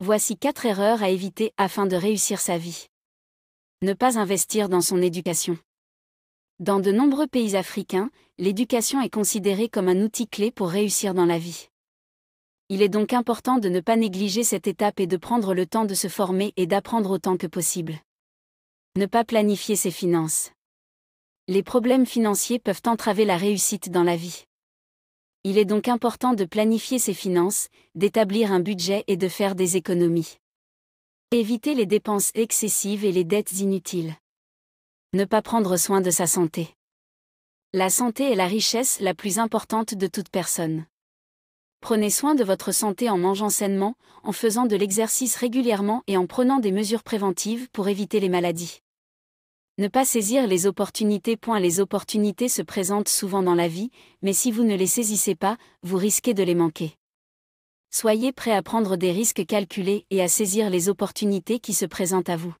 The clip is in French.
Voici quatre erreurs à éviter afin de réussir sa vie. Ne pas investir dans son éducation. Dans de nombreux pays africains, l'éducation est considérée comme un outil clé pour réussir dans la vie. Il est donc important de ne pas négliger cette étape et de prendre le temps de se former et d'apprendre autant que possible. Ne pas planifier ses finances. Les problèmes financiers peuvent entraver la réussite dans la vie. Il est donc important de planifier ses finances, d'établir un budget et de faire des économies. Éviter les dépenses excessives et les dettes inutiles. Ne pas prendre soin de sa santé. La santé est la richesse la plus importante de toute personne. Prenez soin de votre santé en mangeant sainement, en faisant de l'exercice régulièrement et en prenant des mesures préventives pour éviter les maladies. Ne pas saisir les opportunités. Point. Les opportunités se présentent souvent dans la vie, mais si vous ne les saisissez pas, vous risquez de les manquer. Soyez prêt à prendre des risques calculés et à saisir les opportunités qui se présentent à vous.